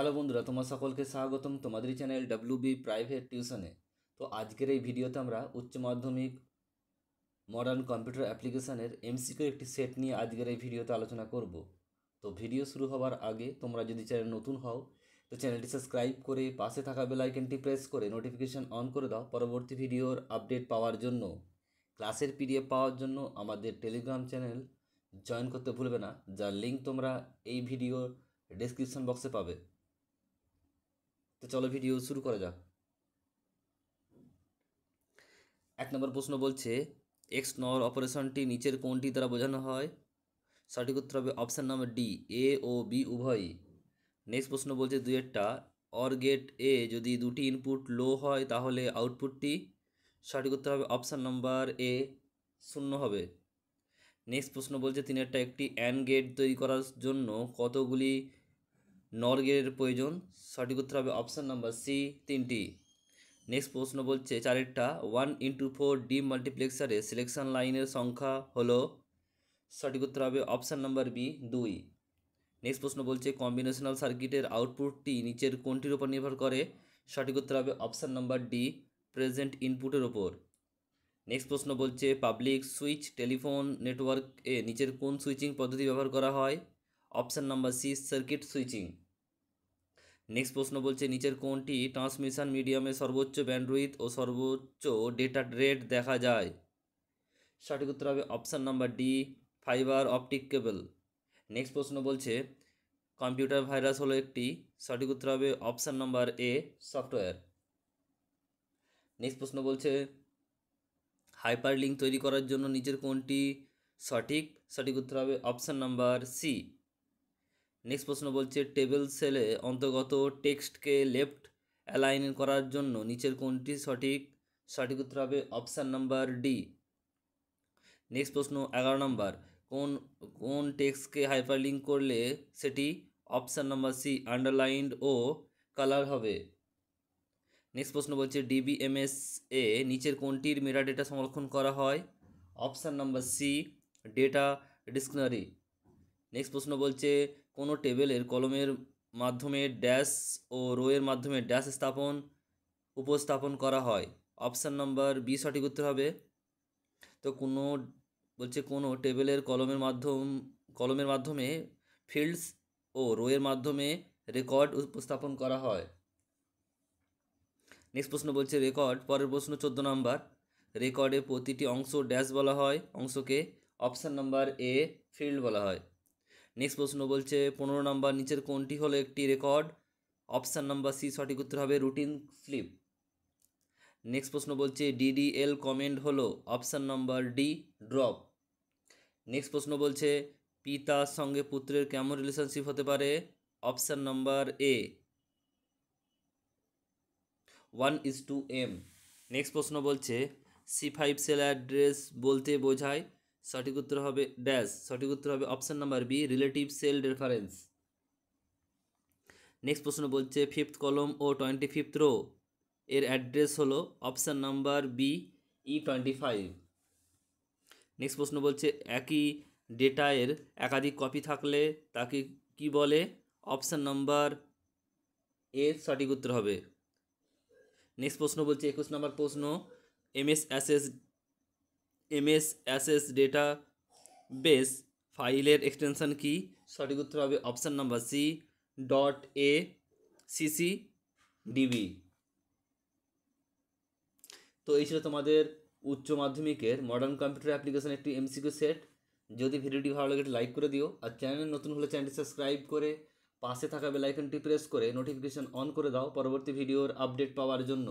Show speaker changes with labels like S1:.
S1: hello বন্ধুরা তোমার সকলকে স্বাগতম তোমাদের চ্যানেল ডাব্লিউ বি প্রাইভেট টিউশনে তো আজকের এই ভিডিওতে আমরা উচ্চ মাধ্যমিক মডার্ন কম্পিউটার অ্যাপ্লিকেশানের এমসিকিউ একটি সেট নিয়ে আজকের এই ভিডিওতে আলোচনা করব তো ভিডিও শুরু হওয়ার আগে তোমরা যদি চ্যানেল নতুন হও তো চ্যানেলটি সাবস্ক্রাইব করে পাশে থাকা বেল আইকনটি প্রেস করে নোটিফিকেশান অন করে দাও পরবর্তী ভিডিওর আপডেট পাওয়ার জন্য ক্লাসের পিডিএফ পাওয়ার জন্য আমাদের টেলিগ্রাম চ্যানেল জয়েন করতে ভুলবে না যার লিঙ্ক তোমরা এই ভিডিওর ডেসক্রিপশন বক্সে পাবে চলো ভিডিও শুরু করা যাক এক নম্বর প্রশ্ন বলছে এক্স নর অপারেশনটি নিচের কোনটি দ্বারা বোঝানো হয় সঠিক উত্তর হবে অপশান নম্বর ডি এ ও বি উভয়ই নেক্সট প্রশ্ন বলছে একটা অর গেট এ যদি দুটি ইনপুট লো হয় তাহলে আউটপুটটি সঠিক উত্তর হবে অপশান নাম্বার এ শূন্য হবে নেক্সট প্রশ্ন বলছে তিন একটা একটি অ্যান গেট তৈরি করার জন্য কতগুলি নরগের প্রয়োজন সঠিক উত্তর হবে অপশান নাম্বার সি তিনটি নেক্সট প্রশ্ন বলছে চারেরটা ওয়ান ইন্টু ফোর ডি মাল্টিপ্লেক্সারে সিলেকশন লাইনের সংখ্যা হলো সঠিক উত্তর হবে অপশান নাম্বার বি দুই নেক্সট প্রশ্ন বলছে কম্বিনেশনাল সার্কিটের আউটপুটটি নিচের কোনটির উপর নির্ভর করে সঠিক উত্তর হবে অপশান নাম্বার ডি প্রেজেন্ট ইনপুটের ওপর নেক্সট প্রশ্ন বলছে পাবলিক সুইচ টেলিফোন নেটওয়ার্ক এ নিচের কোন সুইচিং পদ্ধতি ব্যবহার করা হয় option number C circuit switching next প্রশ্ন বলছে নিচের কোনটি ট্রান্সমিশন মিডিয়ামে সর্বোচ্চ ব্যান্ডউইথ ও সর্বোচ্চ ডেটা রেট দেখা যায় সঠিক উত্তর হবে option number D fibre optic cable next প্রশ্ন বলছে কম্পিউটার ভাইরাস হলো একটি সঠিক উত্তর হবে option number A software next প্রশ্ন বলছে হাইপার লিঙ্ক তৈরি করার জন্য নিচের কোনটি সঠিক সঠিক উত্তর হবে অপশান নাম্বার সি নেক্সট প্রশ্ন বলছে টেবিল সেলে অন্তর্গত টেক্সটকে লেফট অ্যালাইন করার জন্য নিচের কোনটি সঠিক সঠিক উত্তর হবে অপশান নাম্বার ডি নেক্সট প্রশ্ন এগারো নম্বর কোন কোন টেক্সটকে হাইপারলিঙ্ক করলে সেটি অপশান নাম্বার সি আন্ডারলাইন্ড ও কালার হবে নেক্সট প্রশ্ন বলছে ডিবিএমএস এ নিচের কোনটির মেটা ডেটা সংরক্ষণ করা হয় option number C data dictionary next প্রশ্ন বলছে কোনো টেবিলের কলমের মাধ্যমে ড্যাশ ও রোয়ের মাধ্যমে ড্যাশ স্থাপন উপস্থাপন করা হয় অপশান নম্বর বি সঠিক উত্তর হবে তো কোনো বলছে কোনো টেবিলের কলমের মাধ্যম কলমের মাধ্যমে ফিল্ডস ও রোয়ের মাধ্যমে রেকর্ড উপস্থাপন করা হয় নেক্সট প্রশ্ন বলছে রেকর্ড পরের প্রশ্ন চোদ্দো নম্বর রেকর্ডে প্রতিটি অংশ ড্যাশ বলা হয় অংশকে অপশান নাম্বার এ ফিল্ড বলা হয় নেক্সট প্রশ্ন বলছে পনেরো নম্বর নিচের কোনটি হলো একটি রেকর্ড অপশান নাম্বার সি সঠিক উত্তর হবে রুটিন স্লিপ নেক্সট প্রশ্ন বলছে ডিডিএল কমেন্ট হলো option number D drop next প্রশ্ন বলছে পিতার সঙ্গে পুত্রের কেমন রিলেশনশিপ হতে পারে option number A one is to M next প্রশ্ন বলছে সি ফাইভ সেল অ্যাড্রেস বলতে বোঝায় সঠিক উত্তর হবে ড্যাশ সঠিক উত্তর হবে option number B relative cell reference next প্রশ্ন বলছে ফিফথ কলম ও টোয়েন্টি ফিফথ রো এর অ্যাড্রেস হলো option number B E twenty five next প্রশ্ন বলছে একই ডেটায়ের একাধিক কপি থাকলে তাকে কি বলে অপশান নাম্বার এ সঠিক উত্তর হবে নেক্সট প্রশ্ন বলছে একুশ নাম্বার প্রশ্ন এমএসএসএস এমএস অ্যাসেস ডেটা বেস ফাইলের এক্সটেনশন কি সঠিক উত্তর হবে option number C dot A CC DB তো এই ছিল তোমাদের উচ্চ মাধ্যমিকের মডার্ন কম্পিউটার অ্যাপ্লিকেশন একটি এমসিকিউ সেট যদি ভিডিওটি ভালো লাগে লাইক করে দিও আর চ্যানেল নতুন হলে চ্যানেলটি সাবস্ক্রাইব করে পাশে থাকা বেলাইকনটি প্রেস করে নোটিফিকেশান অন করে দাও পরবর্তী ভিডিওর আপডেট পাওয়ার জন্য